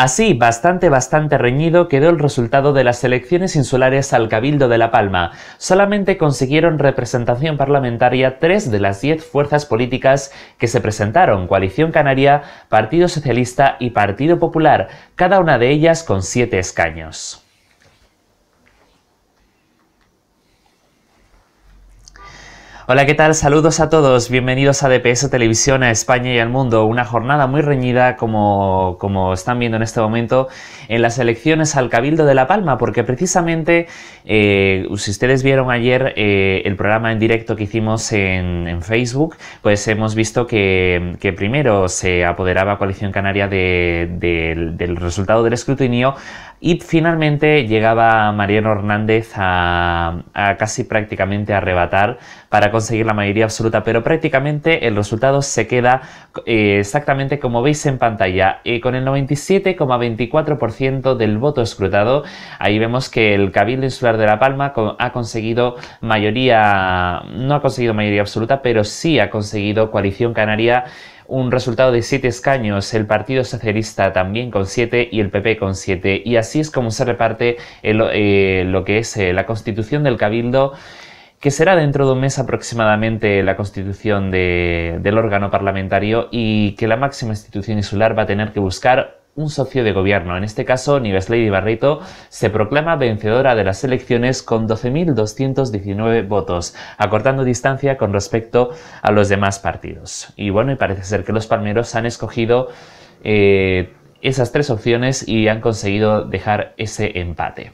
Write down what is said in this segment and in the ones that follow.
Así, bastante bastante reñido quedó el resultado de las elecciones insulares al Cabildo de La Palma. Solamente consiguieron representación parlamentaria tres de las diez fuerzas políticas que se presentaron, Coalición Canaria, Partido Socialista y Partido Popular, cada una de ellas con siete escaños. Hola, ¿qué tal? Saludos a todos. Bienvenidos a DPS Televisión, a España y al mundo. Una jornada muy reñida, como, están viendo en este momento, en las elecciones al Cabildo de La Palma, porque precisamente, eh, si ustedes vieron ayer eh, el programa en directo que hicimos en, Facebook, pues hemos visto que, primero se apoderaba Coalición Canaria del, del resultado del escrutinio y finalmente llegaba Mariano Hernández a, casi prácticamente arrebatar para conseguir la mayoría absoluta, pero prácticamente el resultado se queda eh, exactamente como veis en pantalla, con el 97,24% del voto escrutado. Ahí vemos que el Cabildo Insular de La Palma ha conseguido mayoría, no ha conseguido mayoría absoluta, pero sí ha conseguido coalición canaria un resultado de siete escaños, el Partido Socialista también con siete y el PP con siete Y así es como se reparte eh, lo que es eh, la constitución del Cabildo que será dentro de un mes aproximadamente la constitución del órgano parlamentario y que la máxima institución insular va a tener que buscar un socio de gobierno. En este caso, Nieves Lady Barreto se proclama vencedora de las elecciones con 12.219 votos, acortando distancia con respecto a los demás partidos. Y bueno, y parece ser que los palmeros han escogido eh, esas tres opciones y han conseguido dejar ese empate.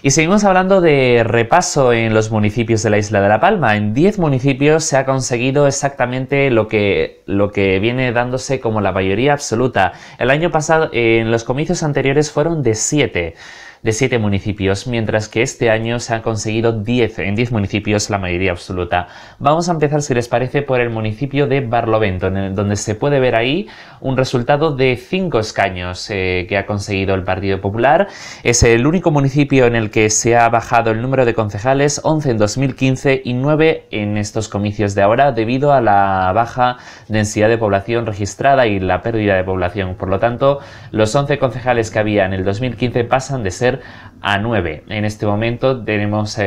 Y seguimos hablando de repaso en los municipios de la isla de La Palma. En 10 municipios se ha conseguido exactamente lo que, lo que viene dándose como la mayoría absoluta. El año pasado, en los comicios anteriores fueron de 7 de siete municipios, mientras que este año se han conseguido 10 en 10 municipios, la mayoría absoluta. Vamos a empezar, si les parece, por el municipio de Barlovento, donde se puede ver ahí un resultado de 5 escaños eh, que ha conseguido el Partido Popular. Es el único municipio en el que se ha bajado el número de concejales, 11 en 2015 y 9 en estos comicios de ahora, debido a la baja densidad de población registrada y la pérdida de población. Por lo tanto, los 11 concejales que había en el 2015 pasan de ser a 9. En este momento tenemos con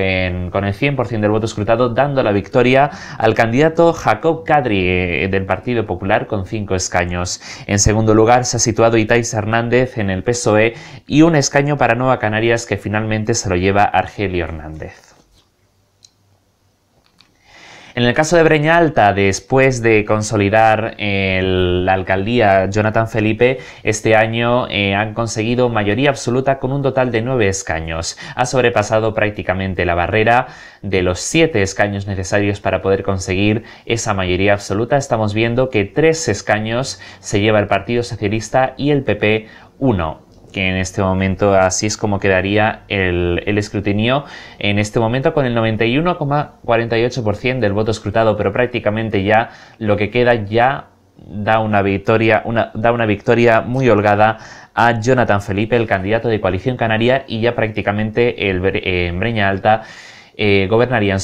el 100% del voto escrutado dando la victoria al candidato Jacob Cadri eh, del Partido Popular con 5 escaños. En segundo lugar se ha situado Itais Hernández en el PSOE y un escaño para Nueva Canarias que finalmente se lo lleva Argelio Hernández. En el caso de Breña Alta, después de consolidar la alcaldía Jonathan Felipe, este año eh, han conseguido mayoría absoluta con un total de nueve escaños. Ha sobrepasado prácticamente la barrera de los siete escaños necesarios para poder conseguir esa mayoría absoluta. Estamos viendo que tres escaños se lleva el Partido Socialista y el PP uno que en este momento así es como quedaría el, escrutinio en este momento con el 91,48% del voto escrutado, pero prácticamente ya lo que queda ya da una victoria, una, da una victoria muy holgada a Jonathan Felipe, el candidato de Coalición Canaria, y ya prácticamente el, en eh, Breña Alta eh, gobernaría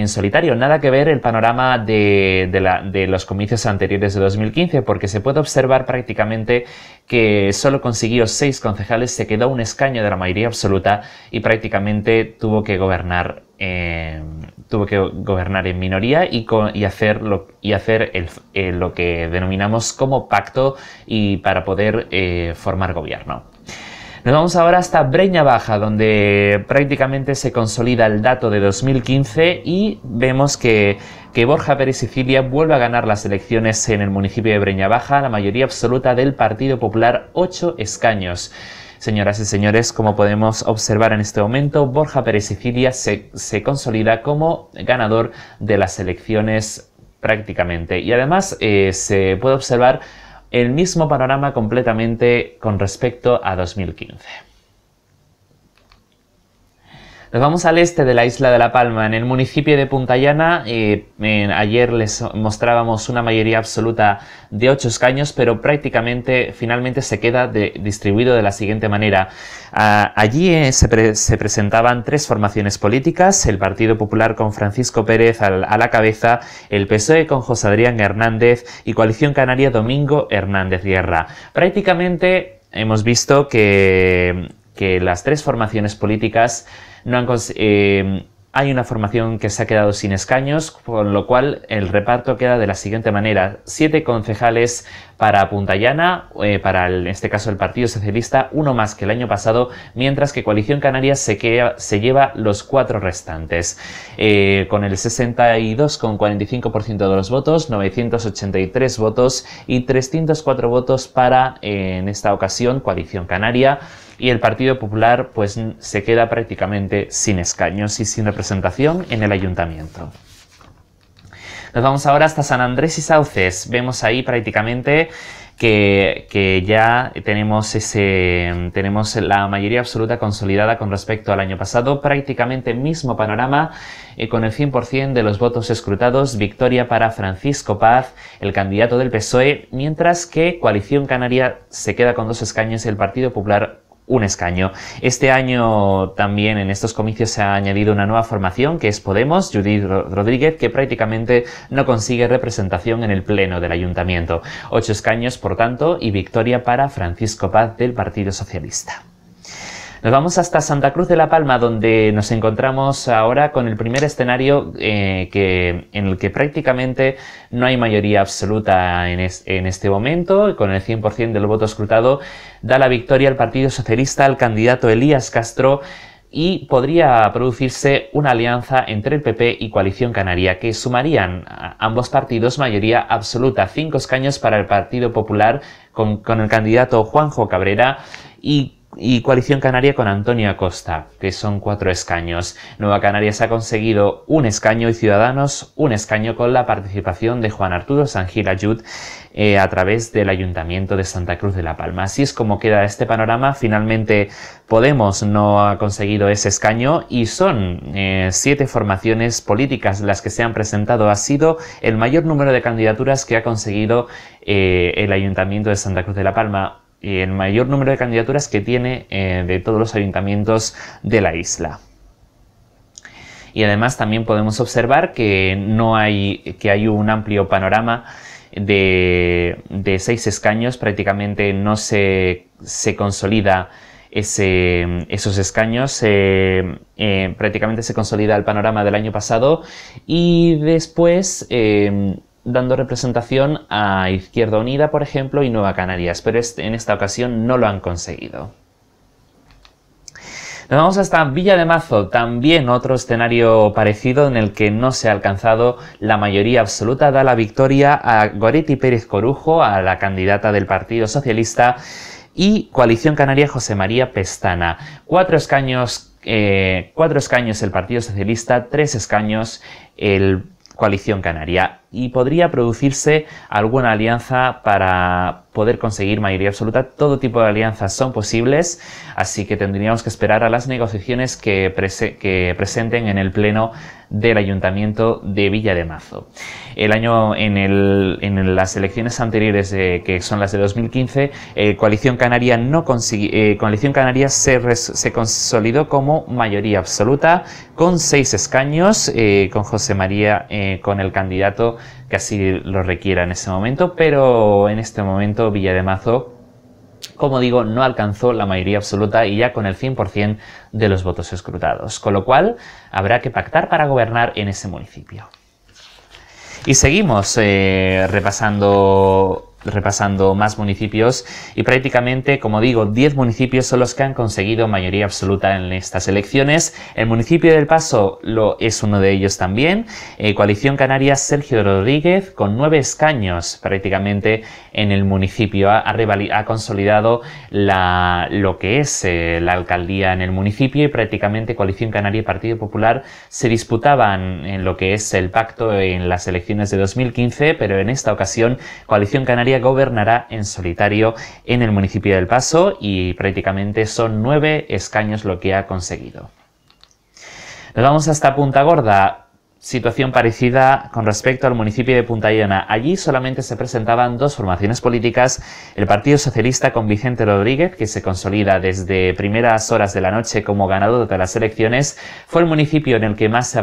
en, solitario. Nada que ver el panorama de, los comicios anteriores de 2015, porque se puede observar prácticamente que solo consiguió seis concejales, se quedó un escaño de la mayoría absoluta y prácticamente tuvo que gobernar. Em, tuvo que gobernar en minoría y, hacer, lo, y hacer eh, lo que denominamos como pacto y para poder eh, formar gobierno. Nos vamos ahora hasta Breña Baja, donde prácticamente se consolida el dato de 2015 y vemos que, Borja Pérez Sicilia vuelve a ganar las elecciones en el municipio de Breña Baja, la mayoría absoluta del Partido Popular, 8 escaños. Señoras y señores, como podemos observar en este momento, Borja Pérez Sicilia se, consolida como ganador de las elecciones prácticamente. Y además eh, se puede observar el mismo panorama completamente con respecto a 2015. Nos vamos al este de la isla de La Palma, en el municipio de Puntallana. Eh, ayer les mostrábamos una mayoría absoluta de ocho escaños, pero prácticamente finalmente se queda distribuido de la siguiente manera. allí eh, se, presentaban tres formaciones políticas, el Partido Popular con Francisco Pérez a la cabeza, el PSOE con José Adrián Hernández y Coalición Canaria Domingo Hernández Guerra. Prácticamente hemos visto que que las tres formaciones políticas no han eh, hay una formación que se ha quedado sin escaños, con lo cual el reparto queda de la siguiente manera. Siete concejales para Puntallana, eh, para en este caso el Partido Socialista, uno más que el año pasado, mientras que Coalición Canaria se, lleva los cuatro restantes. Eh, con el 62,45% de los votos, 983 votos y 304 votos para, eh, en esta ocasión, Coalición Canaria y el Partido Popular pues se queda prácticamente sin escaños y sin representación en el ayuntamiento. Nos vamos ahora hasta San Andrés y Sauces. Vemos ahí prácticamente que, que, ya tenemos, ese, tenemos la mayoría absoluta consolidada con respecto al año pasado, prácticamente mismo panorama, eh, con el 100% de los votos escrutados, victoria para Francisco Paz, el candidato del PSOE, mientras que Coalición Canaria se queda con dos escaños y el Partido Popular un escaño. Este año también en estos comicios se ha añadido una nueva formación que es Podemos, Judith Rodríguez, que prácticamente no consigue representación en el Pleno del Ayuntamiento. Ocho escaños, por tanto, y victoria para Francisco Paz del Partido Socialista. Nos vamos hasta Santa Cruz de la Palma, donde nos encontramos ahora con el primer escenario eh, que, en el que prácticamente no hay mayoría absoluta en, este momento. Con el 100% del voto escrutado, da la victoria al Partido Socialista al candidato Elías Castro y podría producirse una alianza entre el PP y Coalición Canaria, que sumarían a ambos partidos mayoría absoluta, cinco escaños para el Partido Popular con, con el candidato Juanjo Cabrera y y Coalición Canaria con Antonio Acosta, que son cuatro escaños. Nueva Canarias ha conseguido un escaño y Ciudadanos un escaño con la participación de Juan Arturo Sangil Ayud eh, a través del Ayuntamiento de Santa Cruz de La Palma. Así es como queda este panorama. Finalmente Podemos no ha conseguido ese escaño y son eh, siete formaciones políticas las que se han presentado. Ha sido el mayor número de candidaturas que ha conseguido eh, el Ayuntamiento de Santa Cruz de La Palma y el mayor número de candidaturas que tiene eh, de todos los ayuntamientos de la isla. Y además también podemos observar que no hay, que hay un amplio panorama de, de seis escaños, prácticamente no se, se consolida ese, esos escaños. Eh, prácticamente se consolida el panorama del año pasado y después eh, dando representación a Izquierda Unida, por ejemplo, y Nueva Canarias, pero en esta ocasión no lo han conseguido. Nos vamos hasta Villa de Mazo, también otro escenario parecido en el que no se ha alcanzado la mayoría absoluta. Da la victoria a Goretti Pérez Corujo, a la candidata del Partido Socialista, y Coalición Canaria José María Pestana. Cuatro escaños, eh, cuatro escaños el Partido Socialista, tres escaños el Coalición Canaria y podría producirse alguna alianza para poder conseguir mayoría absoluta. Todo tipo de alianzas son posibles, así que tendríamos que esperar a las negociaciones que, presenten en el Pleno del Ayuntamiento de Villa de Mazo. El año en, las elecciones anteriores, que son las de 2015, eh, Coalición Canaria no eh, Coalición Canaria se, consolidó como mayoría absoluta con seis escaños, eh, con José María, con el candidato que así lo requiera en ese momento, pero en este momento Villa de Mazo como digo, no alcanzó la mayoría absoluta y ya con el 100% de los votos escrutados, con lo cual habrá que pactar para gobernar en ese municipio. Y seguimos eh, repasando repasando más municipios y prácticamente, como digo, 10 municipios son los que han conseguido mayoría absoluta en estas elecciones. El municipio del Paso lo es uno de ellos también. Eh, Coalición Canaria Sergio Rodríguez con 9 escaños prácticamente en el municipio. Ha, consolidado lo que es eh, la alcaldía en el municipio y prácticamente Coalición Canaria y Partido Popular se disputaban en lo que es el pacto en las elecciones de 2015, pero en esta ocasión Coalición Canaria gobernará en solitario en el municipio del Paso y prácticamente son nueve escaños lo que ha conseguido. Nos vamos hasta Punta Gorda, situación parecida con respecto al municipio de Punta yana Allí solamente se presentaban dos formaciones políticas, el Partido Socialista con Vicente Rodríguez, que se consolida desde primeras horas de la noche como ganador de las elecciones, fue el municipio en el que más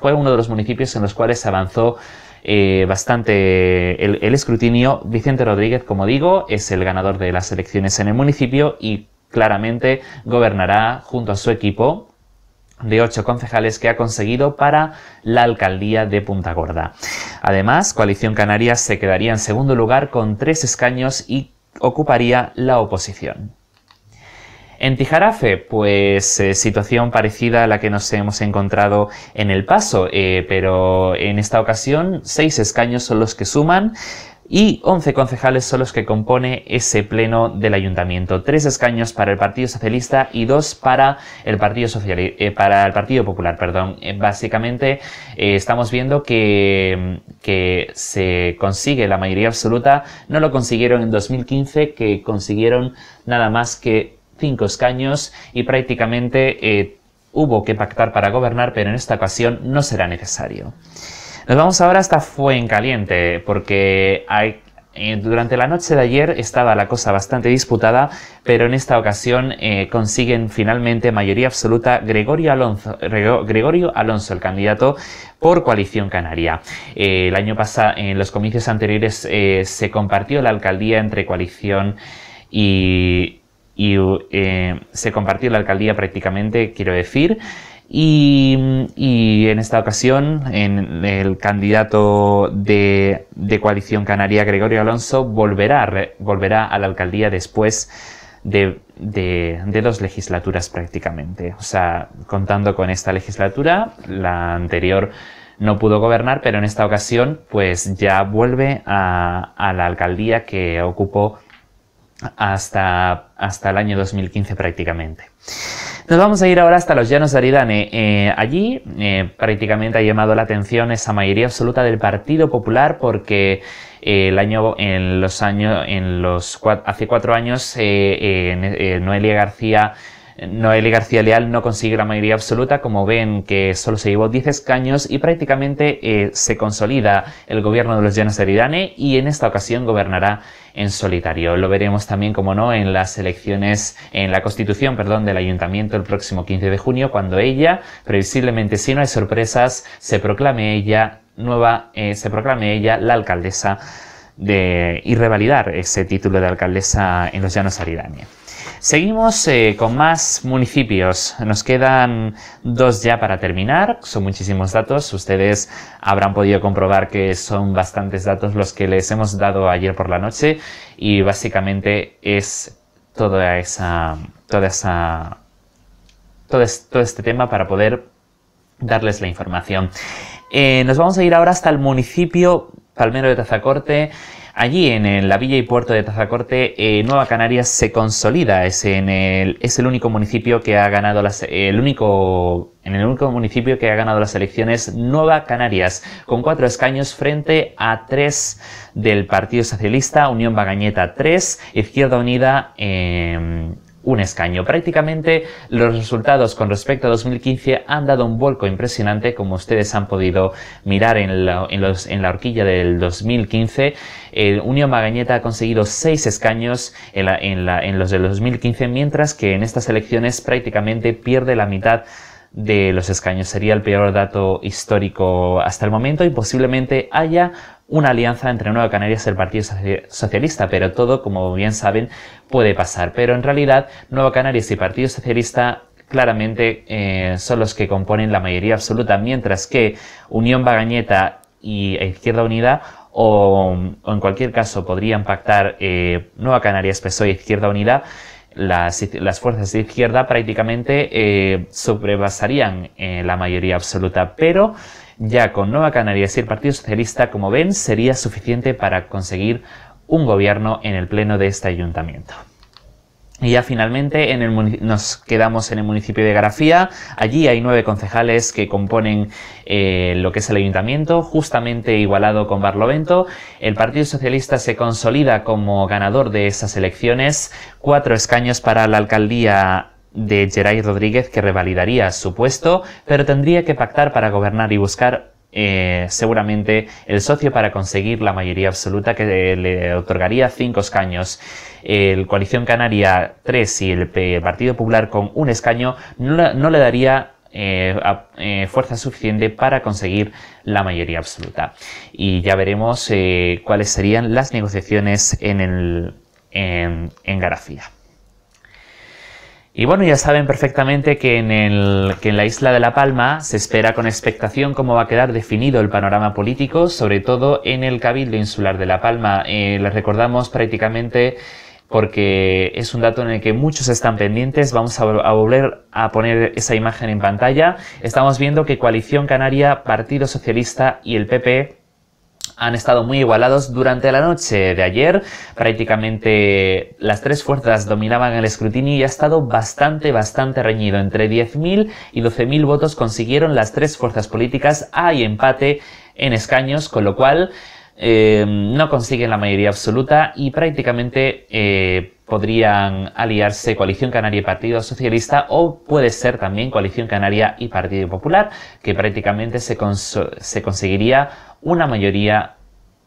fue uno de los municipios en los cuales se avanzó eh, bastante el, el, escrutinio. Vicente Rodríguez, como digo, es el ganador de las elecciones en el municipio y claramente gobernará junto a su equipo de ocho concejales que ha conseguido para la alcaldía de Punta Gorda. Además, Coalición canarias se quedaría en segundo lugar con tres escaños y ocuparía la oposición. En Tijarafe, pues eh, situación parecida a la que nos hemos encontrado en El Paso, eh, pero en esta ocasión seis escaños son los que suman y 11 concejales son los que compone ese pleno del ayuntamiento. Tres escaños para el Partido Socialista y dos para el Partido eh, para el Partido Popular, perdón. básicamente estamos viendo que, que se consigue la mayoría absoluta. No lo consiguieron en 2015, que consiguieron nada más que cinco escaños y prácticamente eh, hubo que pactar para gobernar, pero en esta ocasión no será necesario. Nos vamos ahora hasta Fuencaliente, porque eh, durante la noche de ayer estaba la cosa bastante disputada, pero en esta ocasión eh, consiguen finalmente mayoría absoluta Gregorio Alonso, el candidato por Coalición Canaria. el año pasado, en los comicios anteriores, se compartió la alcaldía entre Coalición y, y eh, se compartió la alcaldía prácticamente, quiero decir. Y, en esta ocasión, el candidato de, coalición canaria, Gregorio Alonso, volverá, volverá a la alcaldía después de, dos legislaturas prácticamente. O sea, contando con esta legislatura, la anterior no pudo gobernar, pero en esta ocasión, pues ya vuelve a, a la alcaldía que ocupó hasta, hasta el año 2015 prácticamente. Nos vamos a ir ahora hasta los llanos de Aridane. Eh, allí eh, prácticamente ha llamado la atención esa mayoría absoluta del Partido Popular porque eh, el año, en los años, en los, hace cuatro años, Noelia García Noel García Leal no consigue la mayoría absoluta, como ven que solo se llevó 10 escaños y prácticamente eh, se consolida el gobierno de los llanos Aridane y en esta ocasión gobernará en solitario. Lo veremos también, como no, en las elecciones, en la constitución, perdón, del ayuntamiento el próximo 15 de junio, cuando ella, previsiblemente si no hay sorpresas, se proclame ella nueva, eh, se proclame ella la alcaldesa de, y revalidar ese título de alcaldesa en los llanos aridane. Seguimos eh, con más municipios. Nos quedan dos ya para terminar. Son muchísimos datos. Ustedes habrán podido comprobar que son bastantes datos los que les hemos dado ayer por la noche y básicamente es toda esa, toda esa, todo, este tema para poder darles la información. Eh, nos vamos a ir ahora hasta el municipio Palmero de Tazacorte. Allí en, la villa y puerto de Tazacorte, eh, Nueva Canarias se consolida, es, en el, es el único municipio que ha ganado las, el único en el único municipio que ha ganado las elecciones Nueva Canarias, con cuatro escaños frente a tres del Partido Socialista, Unión Bagañeta 3, Izquierda Unida em, un escaño. Prácticamente los resultados con respecto a 2015 han dado un vuelco impresionante como ustedes han podido mirar en la, horquilla del 2015. El eh, Unión Magañeta ha conseguido seis escaños en, en los del 2015, mientras que en estas elecciones prácticamente pierde la mitad de los escaños. Sería el peor dato histórico hasta el momento y posiblemente haya una alianza entre Nueva Canarias y el Partido Socialista, pero todo, como bien saben, puede pasar. Pero en realidad, Nueva Canarias y Partido Socialista claramente eh, son los que componen la mayoría absoluta, mientras que Unión Bagañeta y Izquierda Unida o, en cualquier caso podrían pactar eh, Nueva Canarias, PSOE, e Izquierda Unida, las, fuerzas de izquierda prácticamente eh, sobrepasarían la mayoría absoluta, pero ya con Nueva Canarias y el Partido Socialista, como ven, sería suficiente para conseguir un gobierno en el pleno de este ayuntamiento. Y ya finalmente en el nos quedamos en el municipio de Garafía. Allí hay nueve concejales que componen eh, lo que es el ayuntamiento, justamente igualado con Barlovento. El Partido Socialista se consolida como ganador de esas elecciones. Cuatro escaños para la alcaldía de Geray Rodríguez que revalidaría su puesto, pero tendría que pactar para gobernar y buscar eh, seguramente el socio para conseguir la mayoría absoluta que le otorgaría cinco escaños. El Coalición Canaria 3 y el Partido Popular con un escaño no, le daría eh, eh, fuerza suficiente para conseguir la mayoría absoluta. Y ya veremos cuáles serían las negociaciones en, el, en, en Garafía. Y bueno, ya saben perfectamente que en, el, que en la isla de La Palma se espera con expectación cómo va a quedar definido el panorama político, sobre todo en el Cabildo Insular de La Palma. Eh, les recordamos prácticamente porque es un dato en el que muchos están pendientes. Vamos a, a, volver a poner esa imagen en pantalla. Estamos viendo que Coalición Canaria, Partido Socialista y el PP han estado muy igualados durante la noche de ayer. Prácticamente las tres fuerzas dominaban el escrutinio y ha estado bastante, bastante reñido. Entre 10.000 y 12.000 votos consiguieron las tres fuerzas políticas. Hay empate en escaños, con lo cual eh, no consiguen la mayoría absoluta y prácticamente... Eh, podrían aliarse Coalición Canaria y Partido Socialista o puede ser también Coalición Canaria y Partido Popular, que prácticamente se, se conseguiría una mayoría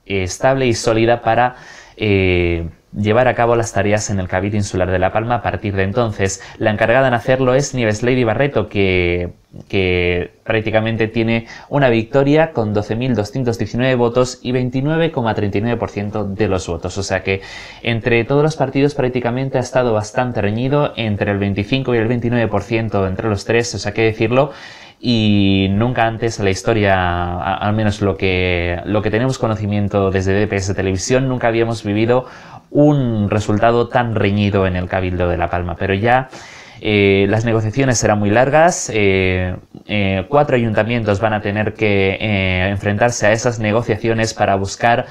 estable y sólida para eh, llevar a cabo las tareas en el Cabildo Insular de La Palma a partir de entonces. La encargada en hacerlo es Nieves Lady Barreto, que, que prácticamente tiene una victoria con 12.219 votos y 29,39% de los votos. O sea que entre todos los partidos prácticamente ha estado bastante reñido, entre el 25 y el 29% entre los tres, o sea que decirlo y nunca antes en la historia, al menos lo que, lo que tenemos conocimiento desde DPS Televisión, nunca habíamos vivido un resultado tan reñido en el Cabildo de La Palma. Pero ya eh, las negociaciones serán muy largas, eh, eh, cuatro ayuntamientos van a tener que enfrentarse a esas negociaciones para buscar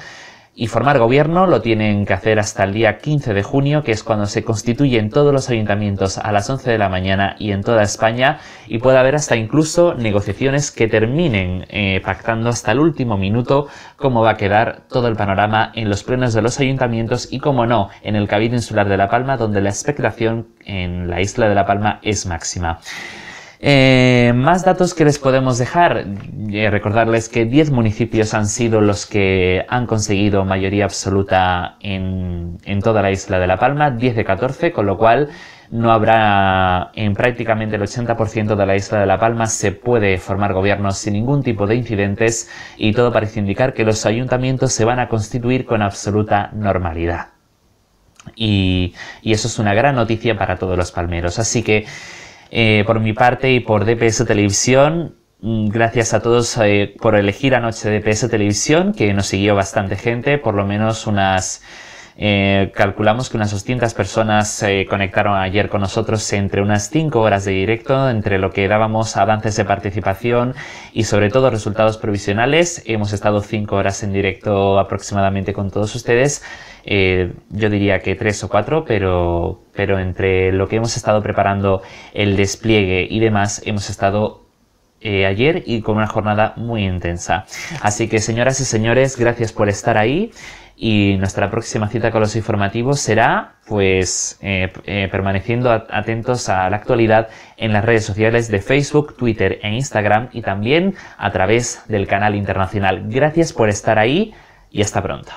y formar gobierno lo tienen que hacer hasta el día 15 de junio, que es cuando se constituyen todos los ayuntamientos a las 11 de la mañana y en toda España, y puede haber hasta incluso negociaciones que terminen eh, pactando hasta el último minuto cómo va a quedar todo el panorama en los plenos de los ayuntamientos y, como no, en el Cabildo Insular de La Palma, donde la expectación en la isla de La Palma es máxima. Eh, más datos que les podemos dejar. Eh, recordarles que 10 municipios han sido los que han conseguido mayoría absoluta en, en toda la isla de La Palma, 10 de 14, con lo cual no habrá en prácticamente el 80% de la isla de La Palma se puede formar gobiernos sin ningún tipo de incidentes y todo parece indicar que los ayuntamientos se van a constituir con absoluta normalidad. Y, y eso es una gran noticia para todos los palmeros. Así que eh, por mi parte y por DPS Televisión, mm, gracias a todos eh, por elegir anoche DPS Televisión, que nos siguió bastante gente, por lo menos unas eh, calculamos que unas 200 personas se eh, conectaron ayer con nosotros entre unas 5 horas de directo, entre lo que dábamos avances de participación y sobre todo resultados provisionales. Hemos estado 5 horas en directo aproximadamente con todos ustedes. Eh, yo diría que tres o cuatro pero, pero entre lo que hemos estado preparando, el despliegue y demás, hemos estado eh, ayer y con una jornada muy intensa. Así que señoras y señores, gracias por estar ahí y nuestra próxima cita con los informativos será pues eh, eh, permaneciendo atentos a la actualidad en las redes sociales de Facebook, Twitter e Instagram y también a través del canal internacional. Gracias por estar ahí y hasta pronto.